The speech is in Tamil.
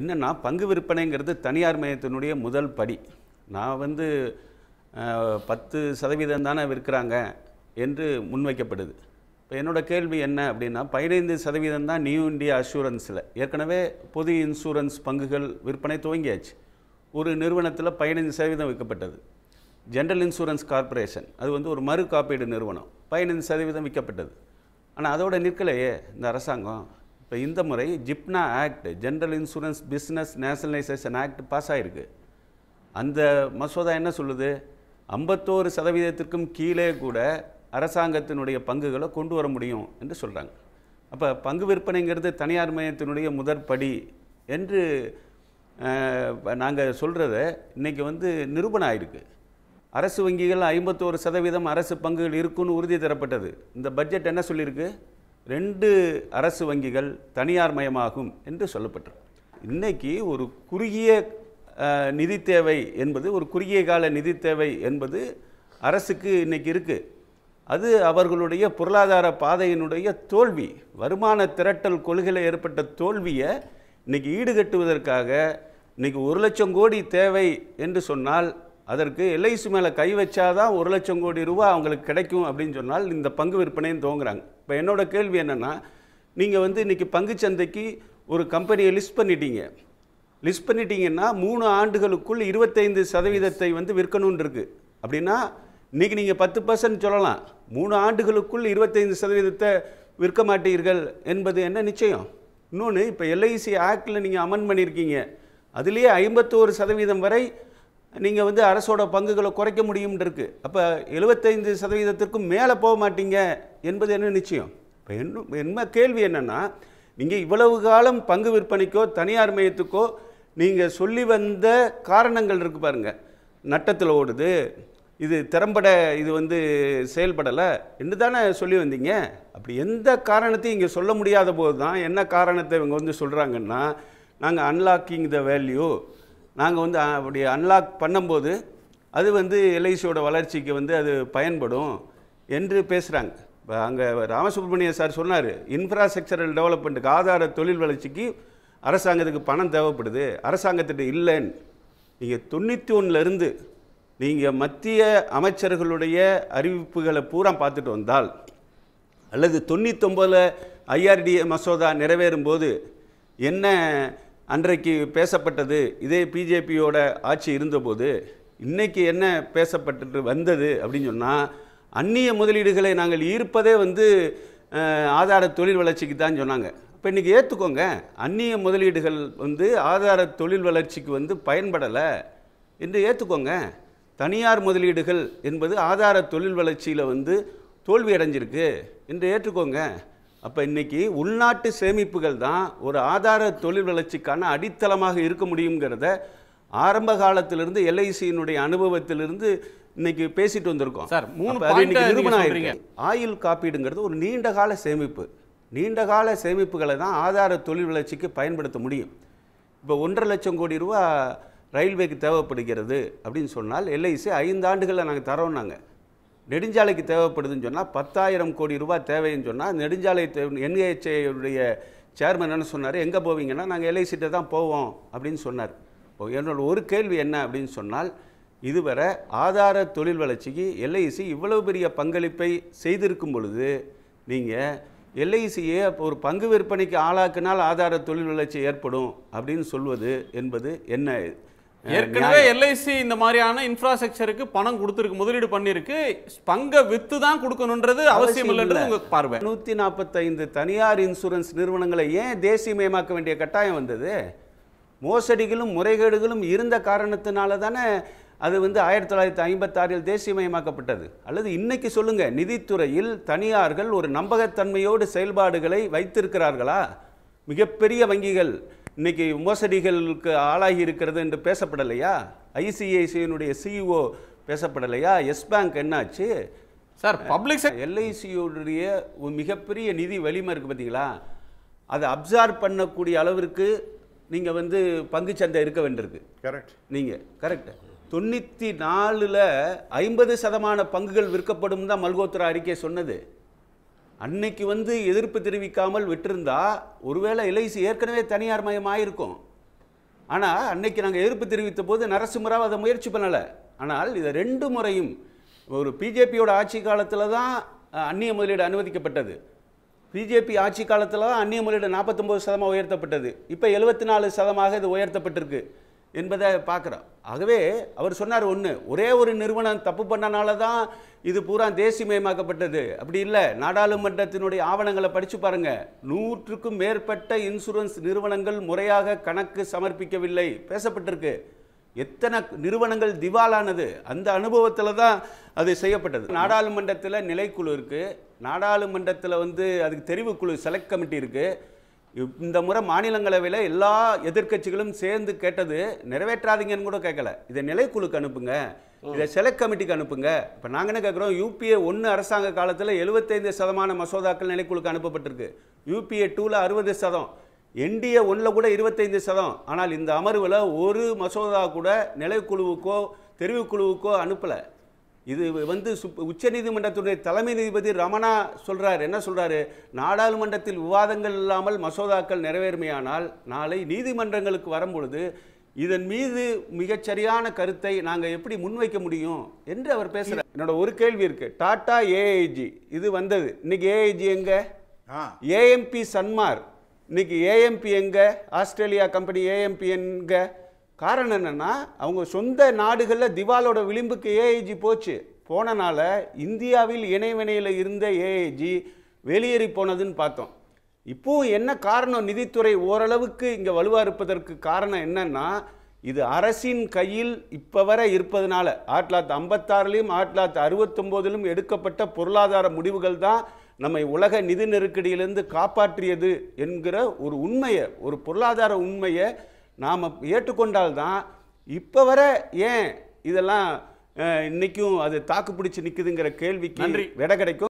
என்னென்னா பங்கு விற்பனைங்கிறது தனியார் மையத்தினுடைய முதல் படி நான் வந்து பத்து சதவீதம் தானே விற்கிறாங்க என்று முன்வைக்கப்படுது இப்போ என்னோடய கேள்வி என்ன அப்படின்னா பதினைந்து சதவீதம் தான் நியூ இண்டியா அஷூரன்ஸில் ஏற்கனவே பொது இன்சூரன்ஸ் பங்குகள் விற்பனை துவங்கியாச்சு ஒரு நிறுவனத்தில் பதினைந்து சதவீதம் விற்கப்பட்டது ஜென்ரல் இன்சூரன்ஸ் கார்பரேஷன் அது வந்து ஒரு மறு காப்பீடு நிறுவனம் பதினைந்து சதவீதம் விற்கப்பட்டது ஆனால் அதோட நிற்கலையே இந்த அரசாங்கம் இப்போ இந்த முறை GIBNA act general insurance business nationalisation act pass ஆகிருக்கு அந்த மசோதா என்ன சொல்லுது ஐம்பத்தோரு சதவீதத்திற்கும் கீழே கூட அரசாங்கத்தினுடைய பங்குகளை கொண்டு வர முடியும் என்று சொல்கிறாங்க அப்போ பங்கு விற்பனைங்கிறது தனியார் மையத்தினுடைய முதற்படி என்று நாங்கள் சொல்கிறத இன்றைக்கி வந்து நிரூபணம் ஆயிருக்கு அரசு வங்கிகள் ஐம்பத்தோரு சதவீதம் அரசு பங்குகள் இருக்குன்னு உறுதி தரப்பட்டது இந்த பட்ஜெட் என்ன சொல்லியிருக்கு ரெண்டு அரசு வங்கிகள் தனியார் மயமாகும் என்று சொல்லப்பட்டது இன்றைக்கி ஒரு குறுகிய நிதி தேவை என்பது ஒரு குறுகிய கால நிதி தேவை என்பது அரசுக்கு இன்றைக்கி இருக்குது அது அவர்களுடைய பொருளாதார பாதையினுடைய தோல்வி வருமான திரட்டல் கொள்கையில் ஏற்பட்ட தோல்வியை இன்றைக்கி ஈடுகட்டுவதற்காக இன்றைக்கி ஒரு லட்சம் கோடி தேவை என்று சொன்னால் அதற்கு எல்ஐசி மேலே கை வச்சாதான் ஒரு லட்சம் கோடி ரூபா அவங்களுக்கு கிடைக்கும் அப்படின்னு சொன்னால் இந்த பங்கு விற்பனையும் தோங்குறாங்க இப்போ என்னோட கேள்வி என்னென்னா நீங்கள் வந்து இன்றைக்கி பங்குச்சந்தைக்கு ஒரு கம்பெனியை லிஸ்ட் பண்ணிட்டீங்க லிஸ்ட் பண்ணிட்டீங்கன்னா மூணு ஆண்டுகளுக்குள் இருபத்தைந்து சதவீதத்தை வந்து விற்கணும்னு இருக்கு அப்படின்னா இன்றைக்கி நீங்கள் பத்து பர்சன்ட் சொல்லலாம் மூணு ஆண்டுகளுக்குள் இருபத்தைந்து சதவீதத்தை விற்க மாட்டீர்கள் என்பது என்ன நிச்சயம் இன்னொன்று இப்போ எல்ஐசி ஆக்டில் நீங்கள் அமன் பண்ணியிருக்கீங்க அதுலேயே ஐம்பத்தோரு சதவீதம் வரை நீங்கள் வந்து அரசோட பங்குகளை குறைக்க முடியும்னு இருக்குது அப்போ எழுபத்தைந்து சதவீதத்திற்கும் மேலே போக மாட்டீங்க என்பது என்ன நிச்சயம் இப்போ என்ன என்ன கேள்வி என்னென்னா நீங்கள் இவ்வளவு காலம் பங்கு விற்பனைக்கோ தனியார் மையத்துக்கோ நீங்கள் சொல்லி வந்த காரணங்கள் இருக்குது பாருங்கள் நட்டத்தில் ஓடுது இது திறம்பட இது வந்து செயல்படலை என்று தானே சொல்லி வந்தீங்க அப்படி எந்த காரணத்தையும் இங்கே சொல்ல முடியாத போது தான் என்ன காரணத்தை இவங்க வந்து சொல்கிறாங்கன்னா நாங்கள் அன்லாக்கிங் த வேல்யூ நாங்கள் வந்து அப்படி அன்லாக் பண்ணும்போது அது வந்து எல்ஐசியோட வளர்ச்சிக்கு வந்து அது பயன்படும் என்று பேசுகிறாங்க இப்போ அங்கே ராமசுப்ரமணியன் சார் சொன்னார் இன்ஃப்ராஸ்ட்ரக்சரல் டெவலப்மெண்ட்டுக்கு ஆதார தொழில் வளர்ச்சிக்கு அரசாங்கத்துக்கு பணம் தேவைப்படுது அரசாங்கத்திட்ட இல்லைன்னு நீங்கள் தொண்ணூற்றி ஒன்றுலேருந்து நீங்கள் மத்திய அமைச்சர்களுடைய அறிவிப்புகளை பூரா பார்த்துட்டு வந்தால் அல்லது தொண்ணூத்தொம்பதில் ஐஆர்டிஏ மசோதா நிறைவேறும்போது என்ன அன்றைக்கு பேசப்பட்டது இதே பிஜேபியோட ஆட்சி இருந்தபோது இன்றைக்கி என்ன பேசப்பட்டு வந்தது அப்படின்னு சொன்னால் அந்நிய முதலீடுகளை நாங்கள் ஈர்ப்பதே வந்து ஆதார தொழில் வளர்ச்சிக்கு தான் சொன்னாங்க இப்போ இன்றைக்கி ஏற்றுக்கோங்க அந்நிய முதலீடுகள் வந்து ஆதார தொழில் வளர்ச்சிக்கு வந்து பயன்படலை என்று ஏற்றுக்கோங்க தனியார் முதலீடுகள் என்பது ஆதார தொழில் வளர்ச்சியில் வந்து தோல்வி அடைஞ்சிருக்கு என்று ஏற்றுக்கோங்க அப்போ இன்றைக்கி உள்நாட்டு சேமிப்புகள் தான் ஒரு ஆதார தொழில் வளர்ச்சிக்கான அடித்தளமாக இருக்க முடியுங்கிறத ஆரம்ப காலத்திலிருந்து எல்ஐசியினுடைய அனுபவத்திலிருந்து இன்னைக்கு பேசிட்டு வந்திருக்கோம் சார் மூணு ஆயுள் காப்பீடுங்கிறது ஒரு நீண்ட கால சேமிப்பு நீண்ட கால சேமிப்புகளை தான் ஆதார தொழில் வளர்ச்சிக்கு பயன்படுத்த முடியும் இப்போ ஒன்றரை லட்சம் கோடி ரூபா ரயில்வேக்கு தேவைப்படுகிறது அப்படின்னு சொன்னால் எல்ஐசி ஐந்து ஆண்டுகளில் நாங்கள் தரோம் நாங்கள் நெடுஞ்சாலைக்கு தேவைப்படுதுன்னு சொன்னால் பத்தாயிரம் கோடி ரூபாய் தேவைன்னு சொன்னால் நெடுஞ்சாலை என்ஹெச்ஏடைய சேர்மன் என்ன சொன்னார் எங்கே போவீங்கன்னா நாங்கள் எல்ஐசிட்ட தான் போவோம் அப்படின்னு சொன்னார் இப்போ என்னோட ஒரு கேள்வி என்ன அப்படின்னு சொன்னால் இதுவரை ஆதார தொழில் வளர்ச்சிக்கு எல்ஐசி இவ்வளவு பெரிய பங்களிப்பை செய்திருக்கும் பொழுது நீங்கள் எல்ஐசியை ஒரு பங்கு விற்பனைக்கு ஆளாக்கினால் ஆதார தொழில் வளர்ச்சி ஏற்படும் அப்படின்னு சொல்வது என்பது என்ன ஏற்கனவே எல்ஐசி இந்த மாதிரியான இன்ஃப்ராஸ்ட்ரக்சருக்கு பணம் கொடுத்துருக்கு முதலீடு பண்ணிருக்கு பங்கை வித்து தான் கொடுக்கணுன்றது அவசியம் இல்லைன்றது உங்க பார்வை நூற்றி நாற்பத்தைந்து தனியார் இன்சூரன்ஸ் நிறுவனங்களை ஏன் தேசியமயமாக்க வேண்டிய கட்டாயம் வந்தது மோசடிகளும் முறைகேடுகளும் இருந்த காரணத்தினால தானே அது வந்து ஆயிரத்தி தொள்ளாயிரத்தி ஐம்பத்தாறில் தேசியமயமாக்கப்பட்டது அல்லது இன்னைக்கு சொல்லுங்க நிதித்துறையில் தனியார்கள் ஒரு நம்பகத்தன்மையோடு செயல்பாடுகளை வைத்திருக்கிறார்களா மிகப்பெரிய வங்கிகள் இன்னைக்கு மோசடிகளுக்கு ஆளாகி இருக்கிறது என்று பேசப்படலையா ஐசிஐசியினுடைய சிஇஓ e பேசப்படலையா எஸ் பேங்க் என்னாச்சு சார் பப்ளிக் எல்ஐசியோடைய ஒரு மிகப்பெரிய நிதி வலிமை இருக்கு பார்த்தீங்களா அதை அப்சார்ப் பண்ணக்கூடிய அளவிற்கு நீங்கள் வந்து பங்கு சந்தை இருக்க வேண்டியிருக்கு கரெக்ட் நீங்கள் கரெக்ட் தொண்ணூற்றி நாலில் ஐம்பது சதமான பங்குகள் விற்கப்படும் தான் மல்கோத்ரா அறிக்கை சொன்னது அன்னைக்கு வந்து எதிர்ப்பு தெரிவிக்காமல் விட்டிருந்தா ஒருவேளை எல்ஐசி ஏற்கனவே தனியார் மயமாயிருக்கும் ஆனால் அன்னைக்கு நாங்கள் எதிர்ப்பு தெரிவித்த போது நரசிம்மராவ் அதை முயற்சி பண்ணலை ஆனால் இதை ரெண்டு முறையும் ஒரு பிஜேபியோட ஆட்சி காலத்தில் தான் அந்நிய முதலீடு அனுமதிக்கப்பட்டது பிஜேபி ஆட்சி காலத்தில் தான் அந்நிய முதலீடு நாற்பத்தொம்பது சதமாக உயர்த்தப்பட்டது இப்போ எழுபத்தி நாலு சதமாக இது உயர்த்தப்பட்டிருக்கு என்பதை பார்க்குறோம் ஆகவே அவர் சொன்னார் ஒன்று ஒரே ஒரு நிறுவனம் தப்பு பண்ணனால தான் இது பூரா தேசியமயமாக்கப்பட்டது அப்படி இல்லை நாடாளுமன்றத்தினுடைய ஆவணங்களை படித்து பாருங்கள் நூற்றுக்கும் மேற்பட்ட இன்சூரன்ஸ் நிறுவனங்கள் முறையாக கணக்கு சமர்ப்பிக்கவில்லை பேசப்பட்டிருக்கு எத்தனை நிறுவனங்கள் திவாலானது அந்த அனுபவத்தில் தான் அது செய்யப்பட்டது நாடாளுமன்றத்தில் நிலைக்குழு இருக்குது நாடாளுமன்றத்தில் வந்து அதுக்கு தெரிவுக்குழு செலக்ட் கமிட்டி இருக்குது இந்த முறை மாநிலங்களவையில் எல்லா எதிர்கட்சிகளும் சேர்ந்து கேட்டது நிறைவேற்றாதீங்கன்னு கூட கேட்கல இதை நிலைக்குழுக்கு அனுப்புங்க இதை செலக்ட் கமிட்டிக்கு அனுப்புங்க இப்போ நாங்கள் என்ன கேட்குறோம் யூபிஏ ஒன்று அரசாங்க காலத்தில் எழுபத்தைந்து சதமான மசோதாக்கள் நிலைக்குழுக்கு அனுப்பப்பட்டிருக்கு யூபிஏ டூவில் அறுபது சதம் என்டிஏ ஒன்றில் கூட இருபத்தைந்து சதம் ஆனால் இந்த அமர்வில் ஒரு மசோதா கூட நிலைக்குழுவுக்கோ தெரிவுக்குழுவுக்கோ அனுப்பலை இது வந்து உச்ச நீதிமன்றத்துடைய தலைமை நீதிபதி ரமணா சொல்கிறார் என்ன சொல்கிறாரு நாடாளுமன்றத்தில் விவாதங்கள் இல்லாமல் மசோதாக்கள் நிறைவேறுமையானால் நாளை நீதிமன்றங்களுக்கு வரும்பொழுது இதன் மீது மிகச்சரியான கருத்தை நாங்கள் எப்படி முன்வைக்க முடியும் என்று அவர் பேசுகிறார் என்னோட ஒரு கேள்வி இருக்குது டாடா ஏஐஜி இது வந்தது இன்னைக்கு ஏஐஜி எங்கே ஏஎம்பி சன்மார் இன்னைக்கு ஏஎம்பி எங்கே ஆஸ்திரேலியா கம்பெனி ஏஎம்பி எங்கே காரணம் என்னென்னா அவங்க சொந்த நாடுகளில் திவாலோட விளிம்புக்கு ஏஐஜி போச்சு போனனால இந்தியாவில் இணைவினையில் இருந்த ஏஐஜி வெளியேறி போனதுன்னு பார்த்தோம் இப்போவும் என்ன காரணம் நிதித்துறை ஓரளவுக்கு இங்கே வலுவாக இருப்பதற்கு காரணம் என்னென்னா இது அரசின் கையில் இப்போ வர இருப்பதனால ஆயிரத்தி தொள்ளாயிரத்தி ஐம்பத்தாறுலையும் ஆயிரத்தி தொள்ளாயிரத்தி அறுபத்தொம்போதிலும் எடுக்கப்பட்ட பொருளாதார முடிவுகள் தான் நம்மை உலக நிதி நெருக்கடியிலிருந்து காப்பாற்றியது என்கிற ஒரு உண்மையை ஒரு பொருளாதார உண்மையை நாம் ஏற்றுக்கொண்டால்தான் இப்போ வர ஏன் இதெல்லாம் இன்னைக்கும் அது தாக்கு பிடிச்சி நிற்குதுங்கிற கேள்விக்கு விட கிடைக்கும்